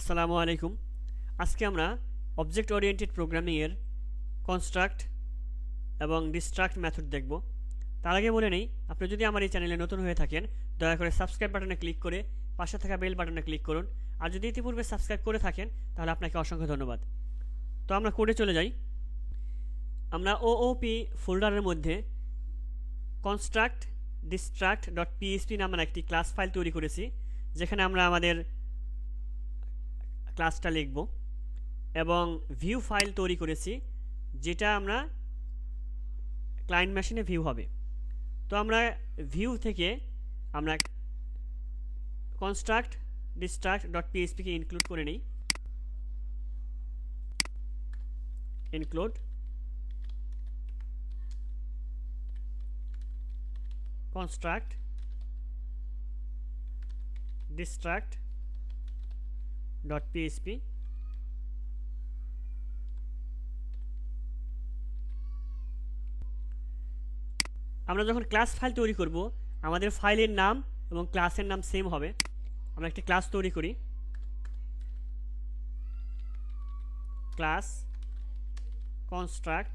আসসালামু আলাইকুম আজকে আমরা অবজেক্ট ওরিয়েন্টেড প্রোগ্রামিংয়ের কনস্ট্রাক্ট এবং ডিস্ট্রাক্ট মেথড দেখব তার আগে বলে নেই আপনি যদি আমার এই চ্যানেলে নতুন হয়ে থাকেন দয়া করে সাবস্ক্রাইব বাটনে ক্লিক করে পাশে থাকা বেল বাটনে ক্লিক করুন আর যদি ইতিপূর্বে সাবস্ক্রাইব করে থাকেন তাহলে আপনাকে অসংখ্য ধন্যবাদ তো আমরা কোডে চলে যাই আমরা পি ফোল্ডারের মধ্যে কনস্ট্রাক্ট ডিস্ট্রাক্ট ডট পিএসপি নামের একটি ক্লাস ফাইল তৈরি করেছি যেখানে আমরা আমাদের ক্লাসটা লিখব এবং ভিউ ফাইল তৈরি করেছি যেটা আমরা ক্লায়েন্ট মেশিনে ভিউ হবে তো আমরা ভিউ থেকে আমরা কনস্ট্রাক্ট ডিস্ট্রাক্ট ডট পিএইচপিকে ইনক্লুড করে নিই include construct destruct dot PHP আমরা যখন ক্লাস ফাইল তৈরি করব আমাদের ফাইলের নাম এবং ক্লাসের নাম সেম হবে আমরা একটি ক্লাস তৈরি করি ক্লাস কনস্ট্রাক্ট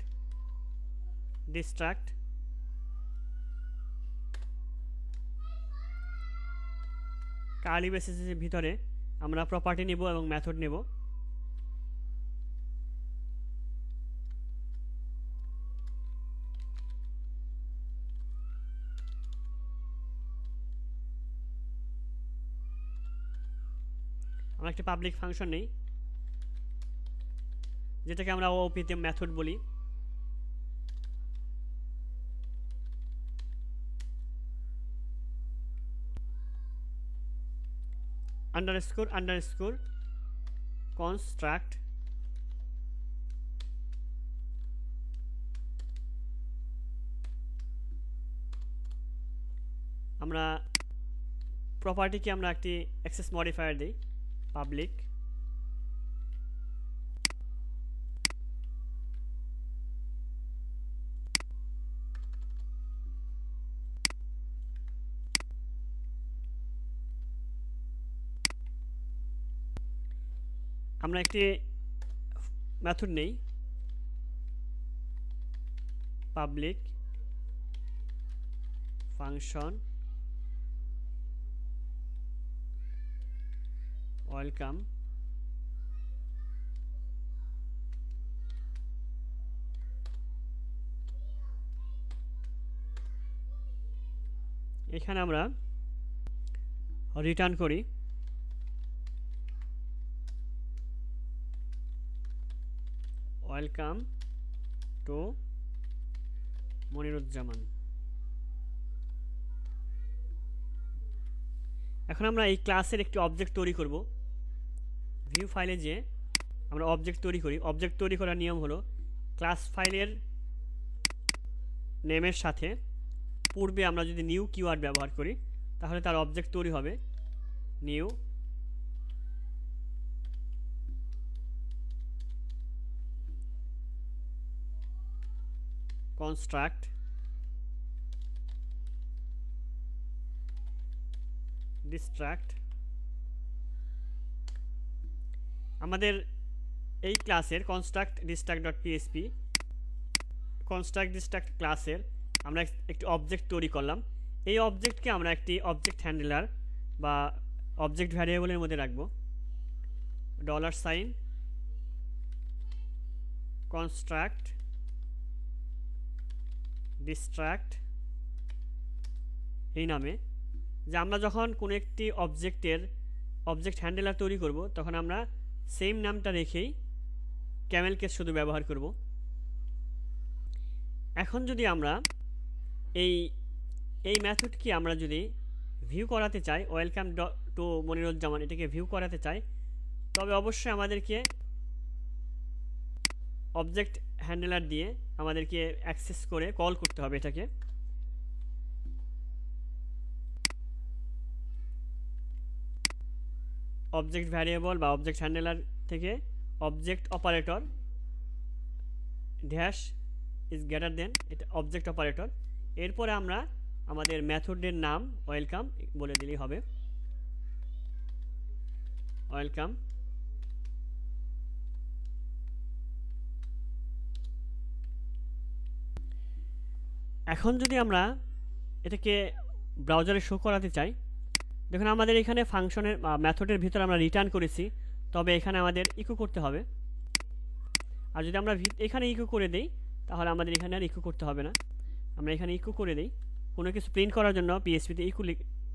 ডিস্ট্রাক্ট কালি বেসিসের ভিতরে আমরা প্রপার্টি নেব এবং মেথড নিব আমরা একটা পাবলিক ফাংশন নেই যেটাকে আমরা ওপিতে মেথড বলি underscore underscore construct আমরা প্রপার্টি কি আমরা একটি অ্যাক্সেস মডিফায়ার দেই পাবলিক আমরা একটি মেথড নেই পাবলিক ফাংশন ওয়েলকাম এখানে আমরা রিটার্ন করি ওয়েলকাম টু মনিরুজ্জামান এখন আমরা এই ক্লাসের একটি অবজেক্ট তৈরি করব ভিউ ফাইলে যে আমরা অবজেক্ট তৈরি করি অবজেক্ট তৈরি করার নিয়ম হলো ক্লাস ফাইলের নেমের সাথে পূর্বে আমরা যদি নিউ কিওয়ার্ড ব্যবহার করি তাহলে তার অবজেক্ট তৈরি হবে নিউ construct ডিস্ট্রাক্ট আমাদের এই ক্লাসের construct destruct dot PHP construct destruct ক্লাসের আমরা একটি অবজেক্ট তৈরি করলাম এই অবজেক্টকে আমরা একটি অবজেক্ট হ্যান্ডেলার বা অবজেক্ট ভ্যারিয়েবলের মধ্যে রাখব ডলার সাইন কনস্ট্রাক্ট ডিস্ট্র্যাক্ট এই নামে যে আমরা যখন কোনো একটি অবজেক্টের অবজেক্ট হ্যান্ডেলার তৈরি করব তখন আমরা সেম নামটা রেখেই ক্যামেলকে শুধু ব্যবহার করব এখন যদি আমরা এই এই ম্যাথডকে আমরা যদি ভিউ করাতে চাই ওয়েলকাম ড টু মনিরুজ্জামান এটাকে ভিউ করাতে চাই তবে অবশ্যই আমাদেরকে অবজেক্ট হ্যান্ডেলার দিয়ে আমাদেরকে অ্যাক্সেস করে কল করতে হবে এটাকে অবজেক্ট ভ্যারিয়েবল বা অবজেক্ট হ্যান্ডেলার থেকে object operator dash is greater than এটা অবজেক্ট অপারেটর এরপরে আমরা আমাদের ম্যাথডের নাম ওয়েলকাম বলে দিলেই হবে ওয়েলকাম এখন যদি আমরা এটাকে ব্রাউজারে শো করাতে চাই দেখুন আমাদের এখানে ফাংশনের ম্যাথডের ভিতরে আমরা রিটার্ন করেছি তবে এখানে আমাদের ইকো করতে হবে আর যদি আমরা এখানে ইকো করে দেই তাহলে আমাদের এখানে আর ইকো করতে হবে না আমরা এখানে ইকো করে দেই কোনো কিছু প্রিন্ট করার জন্য পিএসপিতে ইকো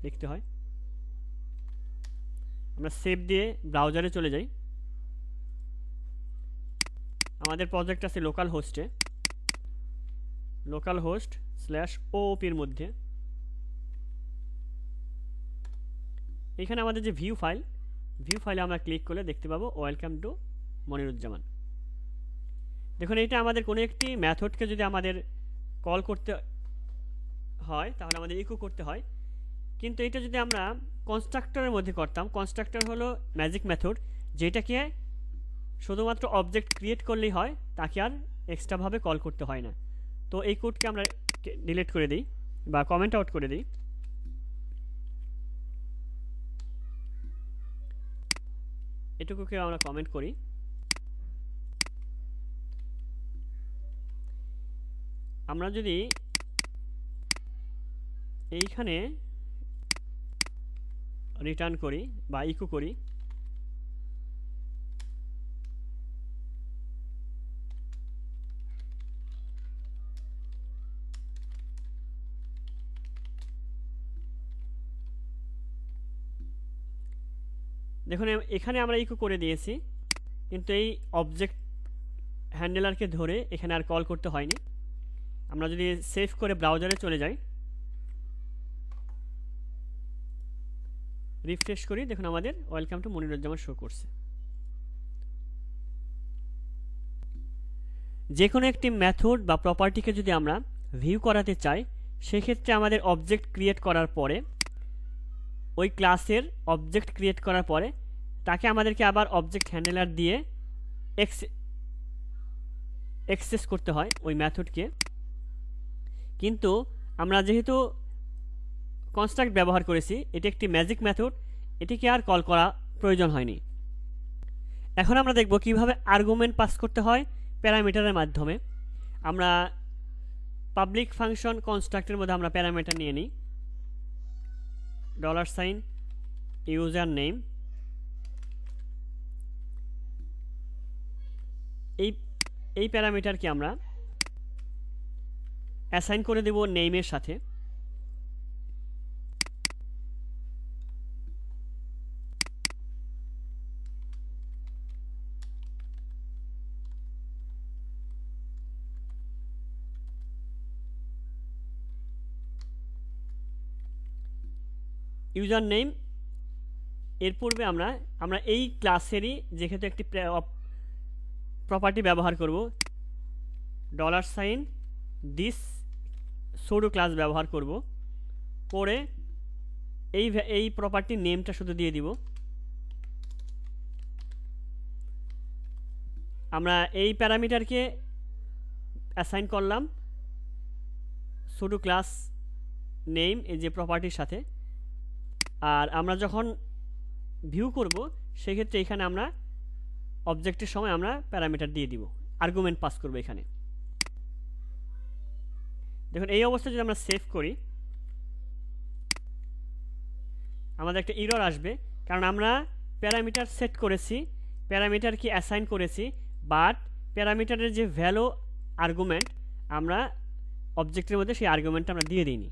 লিখতে হয় আমরা সেভ দিয়ে ব্রাউজারে চলে যাই আমাদের প্রজেক্ট আছে লোকাল হোস্টে লোকাল হোস্ট স্ল্যাশ ওপির মধ্যে এখানে আমাদের যে ভিউ ফাইল ভিউ ফাইলে আমরা ক্লিক করলে দেখতে পাবো ওয়েলকাম টু মনিরুজ্জামান দেখুন এটা আমাদের কোনো একটি ম্যাথডকে যদি আমাদের কল করতে হয় তাহলে আমাদের ইকো করতে হয় কিন্তু এটা যদি আমরা কনস্ট্রাক্টরের মধ্যে করতাম কনস্ট্রাক্টর হলো ম্যাজিক ম্যাথড যেটাকে শুধুমাত্র অবজেক্ট ক্রিয়েট করলেই হয় তাকে আর এক্সট্রাভাবে কল করতে হয় না তো এই কোডকে আমরা ডিলিট করে দিই বা কমেন্ট আউট করে দিই এটুকুকে আমরা কমেন্ট করি আমরা যদি এইখানে রিটার্ন করি বা ইকো করি দেখুন এখানে আমরা ইকো করে দিয়েছি কিন্তু এই অবজেক্ট হ্যান্ডেলারকে ধরে এখানে আর কল করতে হয়নি আমরা যদি সেভ করে ব্রাউজারে চলে যাই রিফ্রেশ করি দেখুন আমাদের ওয়েলকাম টু মনিরুজ্জামান শো করছে যে কোনো একটি ম্যাথড বা প্রপার্টিকে যদি আমরা ভিউ করাতে চাই সেক্ষেত্রে আমাদের অবজেক্ট ক্রিয়েট করার পরে ওই ক্লাসের অবজেক্ট ক্রিয়েট করার পরে তাকে আমাদেরকে আবার অবজেক্ট হ্যান্ডেলার দিয়ে এক্স এক্সেস করতে হয় ওই ম্যাথডকে কিন্তু আমরা যেহেতু কনস্ট্রাক্ট ব্যবহার করেছি এটি একটি ম্যাজিক ম্যাথড এটিকে আর কল করা প্রয়োজন হয়নি এখন আমরা দেখব কিভাবে আর্গুমেন্ট পাস করতে হয় প্যারামিটারের মাধ্যমে আমরা পাবলিক ফাংশন কনস্ট্রাক্টের মধ্যে আমরা প্যারামিটার নিয়ে নিই ডলার সাইন ইউজার নেম এই এই প্যারামিটারকে আমরা অ্যাসাইন করে দেব নেইমের সাথে ইউজার নেম এর পূর্বে আমরা আমরা এই ক্লাসেরই যেহেতু একটি প্রপার্টি ব্যবহার করব ডলার সাইন দিস সোডো ক্লাস ব্যবহার করব করে এই এই প্রপার্টির নেমটা শুধু দিয়ে দিব আমরা এই প্যারামিটারকে অ্যাসাইন করলাম সোডো ক্লাস নেম এই যে প্রপার্টির সাথে আর আমরা যখন ভিউ করব সেক্ষেত্রে এখানে আমরা অবজেক্টের সময় আমরা প্যারামিটার দিয়ে দিব আর্গুমেন্ট পাস করব এখানে দেখুন এই অবস্থায় যদি আমরা সেভ করি আমাদের একটা ইরর আসবে কারণ আমরা প্যারামিটার সেট করেছি প্যারামিটার কি অ্যাসাইন করেছি বাট প্যারামিটারের যে ভ্যালু আর্গুমেন্ট আমরা অবজেক্টের মধ্যে সেই আর্গুমেন্টটা আমরা দিয়ে দিইনি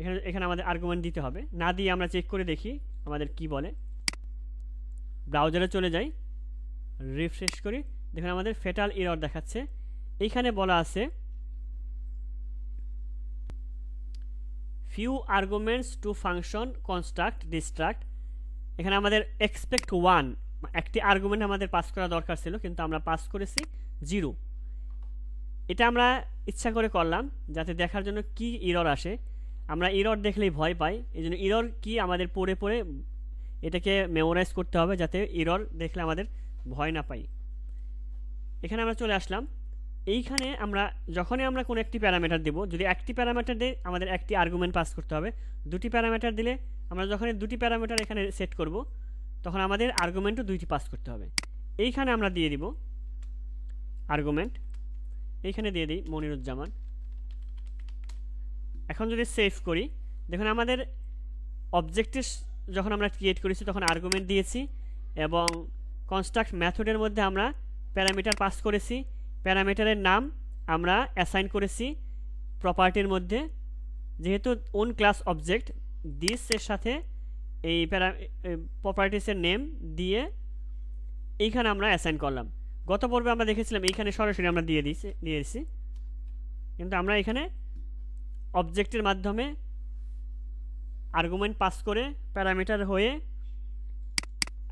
এখানে এখানে আমাদের আর্গুমেন্ট দিতে হবে না দিয়ে আমরা চেক করে দেখি আমাদের কি বলে ব্রাউজারে চলে যাই রিফ্রেশ করি দেখুন আমাদের ফেটাল ইরর দেখাচ্ছে এইখানে বলা আছে few arguments to function construct destruct এখানে আমাদের এক্সপেক্ট ওয়ান একটি আর্গুমেন্ট আমাদের পাস করা দরকার ছিল কিন্তু আমরা পাস করেছি জিরো এটা আমরা ইচ্ছা করে করলাম যাতে দেখার জন্য কি ইরর আসে আমরা ইরর দেখলেই ভয় পাই এই জন্য ইরর কি আমাদের পড়ে পড়ে এটাকে মেমোরাইজ করতে হবে যাতে ইরর দেখলে আমাদের ভয় না পাই এখানে আমরা চলে আসলাম এইখানে আমরা যখনই আমরা কোনো একটি প্যারামিটার দিব যদি একটি প্যারামিটার দিই আমাদের একটি আর্গুমেন্ট পাস করতে হবে দুটি প্যারামিটার দিলে আমরা যখন দুটি প্যারামিটার এখানে সেট করব তখন আমাদের আর্গুমেন্টও দুইটি পাস করতে হবে এইখানে আমরা দিয়ে দিব আর্গুমেন্ট এইখানে দিয়ে দিই মনিরুজ্জামান এখন যদি সেভ করি দেখুন আমাদের অবজেক্টের যখন আমরা ক্রিয়েট করেছি তখন আর্গুমেন্ট দিয়েছি এবং কনস্ট্রাক্ট ম্যাথডের মধ্যে আমরা প্যারামিটার পাস করেছি প্যারামিটারের নাম আমরা অ্যাসাইন করেছি প্রপার্টির মধ্যে যেহেতু ওন ক্লাস অবজেক্ট দিস এর সাথে এই প্যারা প্রপার্টিসের নেম দিয়ে এইখানে আমরা অ্যাসাইন করলাম গত পর্বে আমরা দেখেছিলাম এইখানে সরাসরি আমরা দিয়ে দিয়েছি এসেছি কিন্তু আমরা এখানে অবজেক্টের মাধ্যমে আর্গুমেন্ট পাস করে প্যারামিটার হয়ে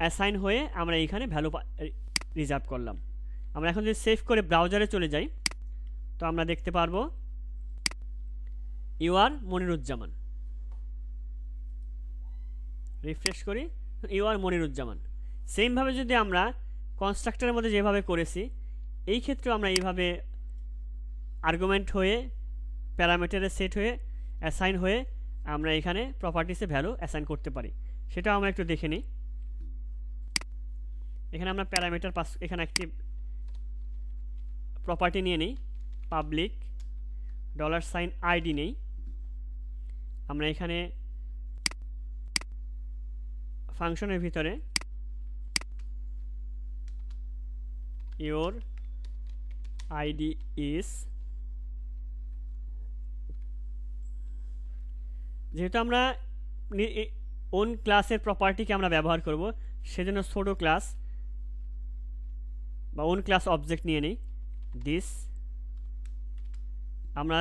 অ্যাসাইন হয়ে আমরা এইখানে ভ্যালু রিজার্ভ করলাম আমরা এখন যদি সেভ করে ব্রাউজারে চলে যাই তো আমরা দেখতে পারবো ইউ আর মনিরুজ্জামান রিফ্রেশ করি ইউ আর মনিরুজ্জামান সেমভাবে যদি আমরা কনস্ট্রাক্টরের মধ্যে যেভাবে করেছি এই ক্ষেত্রে আমরা এইভাবে আর্গুমেন্ট হয়ে প্যারামিটারে সেট হয়ে অ্যাসাইন হয়ে আমরা এখানে প্রপার্টিসে ভ্যালু অ্যাসাইন করতে পারি সেটাও আমরা একটু দেখে নিই এখানে আমরা প্যারামিটার পাস এখানে একটি প্রপার্টি নিয়ে নিই পাবলিক ডলার সাইন আইডি নেই আমরা এখানে ফাংশনের ভিতরে ইয়োর আইডি ইস যেহেতু আমরা ওন ক্লাসের প্রপার্টিকে আমরা ব্যবহার করব সেজন্য ছোটো ক্লাস বা ওন ক্লাস অবজেক্ট নিয়ে নিই দিস আমরা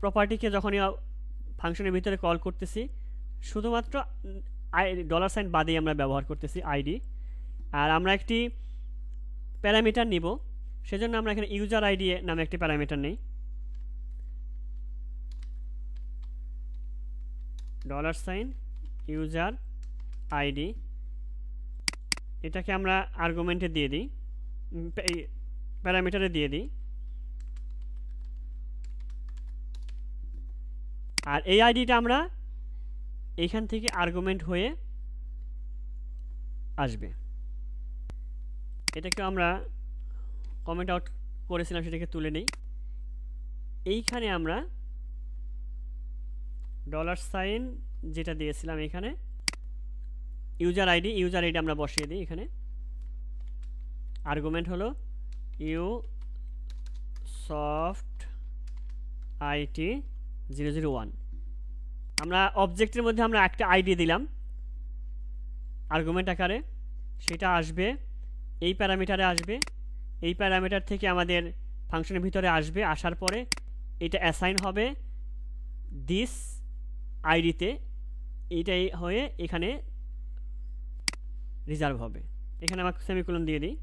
প্রপার্টিকে যখনই ফাংশনের ভিতরে কল করতেছি শুধুমাত্র আই ডলার সাইন বাদেই আমরা ব্যবহার করতেছি আইডি আর আমরা একটি প্যারামিটার নিব সেজন্য আমরা এখানে ইউজার আইডি নামে একটি প্যারামিটার নেই ডলার সাইন ইউজার আইডি এটাকে আমরা আর্গুমেন্টে দিয়ে দিই এই প্যারামিটারে দিয়ে দিই আর এই আইডিটা আমরা এইখান থেকে আর্গুমেন্ট হয়ে আসবে এটাকে আমরা কমেন্ট আউট করেছিলাম সেটাকে তুলে নেই এইখানে আমরা ডলার সাইন যেটা দিয়েছিলাম এখানে ইউজার আইডি ইউজার আইডি আমরা বসিয়ে দিই এখানে আর্গুমেন্ট হলো U soft IT zero zero one আমরা অবজেক্টের মধ্যে আমরা একটা আইডি দিলাম আর্গুমেন্ট আকারে সেটা আসবে এই প্যারামিটারে আসবে এই প্যারামিটার থেকে আমাদের ফাংশনের ভিতরে আসবে আসার পরে এটা অ্যাসাইন হবে দিস আইডিতে এইটাই হয়ে এখানে রিজার্ভ হবে এখানে আমাকে সেমিকুলন দিয়ে দিই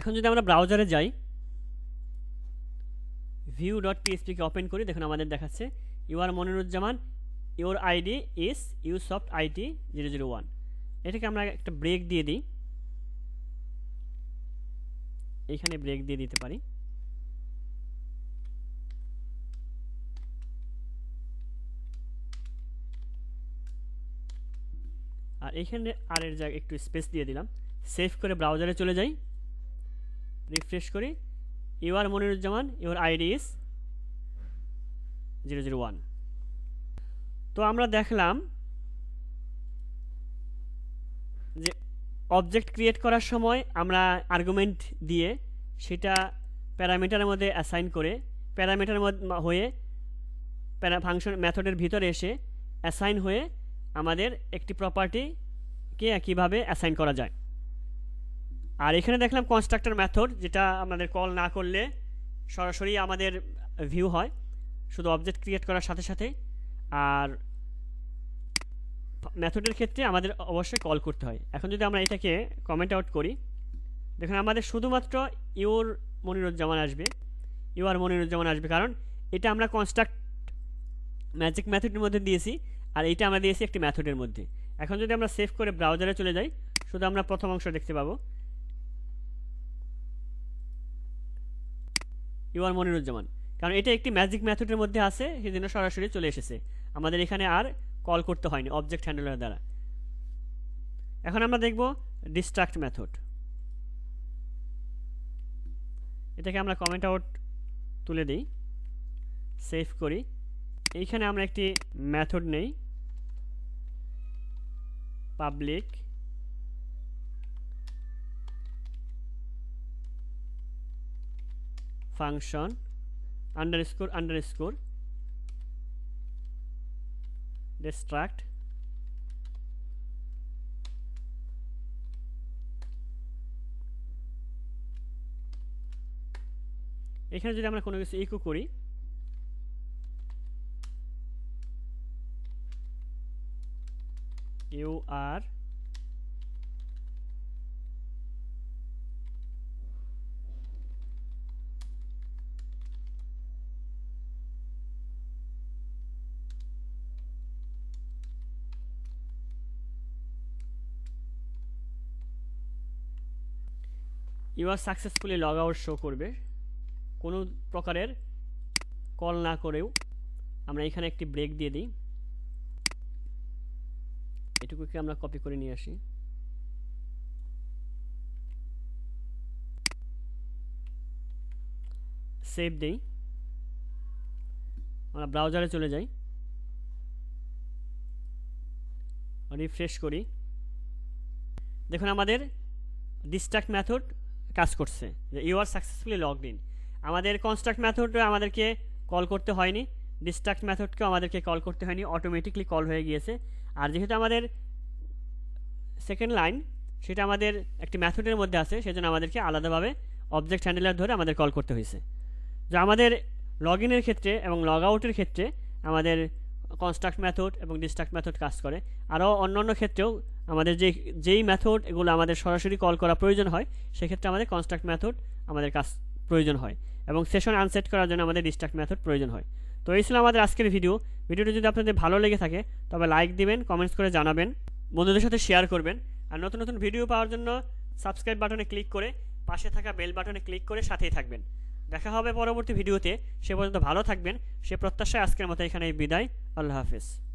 এখন যদি আমরা ব্রাউজারে যাই ভিউ ডট পিএসপিকে ওপেন করি দেখুন আমাদের দেখাচ্ছে U R Moniruzzaman your ID is U soft IT zero zero one এটাকে আমরা একটা ব্রেক দিয়ে দিই এখানে ব্রেক দিয়ে দিতে পারি আর এইখানে আর এর জায়গায় একটু স্পেস দিয়ে দিলাম সেভ করে ব্রাউজারে চলে যাই রিফ্রেশ করি U R Moniruzzaman your ID is zero zero one তো আমরা দেখলাম যে অবজেক্ট ক্রিয়েট করার সময় আমরা আর্গুমেন্ট দিয়ে সেটা প্যারামিটারের মধ্যে অ্যাসাইন করে প্যারামিটার হয়ে প্যারা ফাংশন মেথডের ভিতরে এসে অ্যাসাইন হয়ে আমাদের একটি প্রপার্টিকে কীভাবে অ্যাসাইন করা যায় আর এখানে দেখলাম কনস্ট্রাক্টর মেথড যেটা আমাদের কল না করলে সরাসরি আমাদের ভিউ হয় শুধু অবজেক্ট ক্রিয়েট করার সাথে সাথে আর মেথডের ক্ষেত্রে আমাদের অবশ্যই কল করতে হয় এখন যদি আমরা এটাকে কমেন্ট আউট করি দেখুন আমাদের শুধুমাত্র ইউর মনিরুজ্জামান আসবে ইউ আর মনিরুজ্জামান আসবে কারণ এটা আমরা কনস্ট্রাক্ট ম্যাজিক মেথডের মধ্যে দিয়েছি আর এটা আমরা দিয়েছি একটি ম্যাথডের মধ্যে এখন যদি আমরা সেভ করে ব্রাউজারে চলে যাই শুধু আমরা প্রথম অংশ দেখতে পাবো ইউআর মনিরুজ্জামান কারণ এটা একটি ম্যাজিক ম্যাথডের মধ্যে আছে সেজন্য সরাসরি চলে এসেছে আমাদের এখানে আর কল করতে হয়নি অবজেক্ট হ্যান্ডেলের দ্বারা এখন আমরা দেখব ডিস্ট্রাক্ট ম্যাথড এটাকে আমরা কমেন্ট আউট তুলে দিই সেভ করি এইখানে আমরা একটি ম্যাথড নেই public function underscore underscore destruct এখানে যদি আমরা কোনো কিছু ইকো করি you are you are successfully log out show করবে কোনো প্রকারের কল না করেও আমরা এখানে একটি ব্রেক দিয়ে দিই এটুকুকে আমরা কপি করে নিয়ে আসি সেভ দিই আমরা ব্রাউজারে চলে যাই রিফ্রেশ করি দেখুন আমাদের ডিস্ট্রাক্ট ম্যাথড কাজ করছে যে you are successfully log in আমাদের কনস্ট্রাক্ট মেথডও আমাদেরকে কল করতে হয়নি ডিস্ট্রাক্ট মেথডকেও আমাদেরকে কল করতে হয়নি অটোমেটিকলি কল হয়ে গিয়েছে আর যেহেতু আমাদের সেকেন্ড লাইন সেটা আমাদের একটি ম্যাথডের মধ্যে আছে সেজন্য আমাদেরকে আলাদাভাবে অবজেক্ট হ্যান্ডেলার ধরে আমাদের কল করতে হয়েছে যা আমাদের লগ ইনের ক্ষেত্রে এবং লগ আউটের ক্ষেত্রে আমাদের কনস্ট্রাক্ট মেথড এবং ডিস্ট্রাক্ট মেথড কাজ করে আরও অন্য অন্য ক্ষেত্রেও আমাদের যে যেই মেথড এগুলো আমাদের সরাসরি কল করা প্রয়োজন হয় সেক্ষেত্রে আমাদের কনস্ট্রাক্ট মেথড আমাদের কাজ প্রয়োজন হয় এবং সেশন আনসেট করার জন্য আমাদের ডিস্ট্রাক্ট মেথড প্রয়োজন হয় তো এই ছিল আমাদের আজকের ভিডিও ভিডিওটি যদি আপনাদের ভালো লেগে থাকে তবে লাইক দিবেন কমেন্টস করে জানাবেন বন্ধুদের সাথে শেয়ার করবেন আর নতুন নতুন ভিডিও পাওয়ার জন্য সাবস্ক্রাইব বাটনে ক্লিক করে পাশে থাকা বেল বাটনে ক্লিক করে সাথেই থাকবেন দেখা হবে পরবর্তী ভিডিওতে সে পর্যন্ত ভালো থাকবেন সে প্রত্যাশায় আজকের মতো এখানে বিদায় আল্লাহ হাফিজ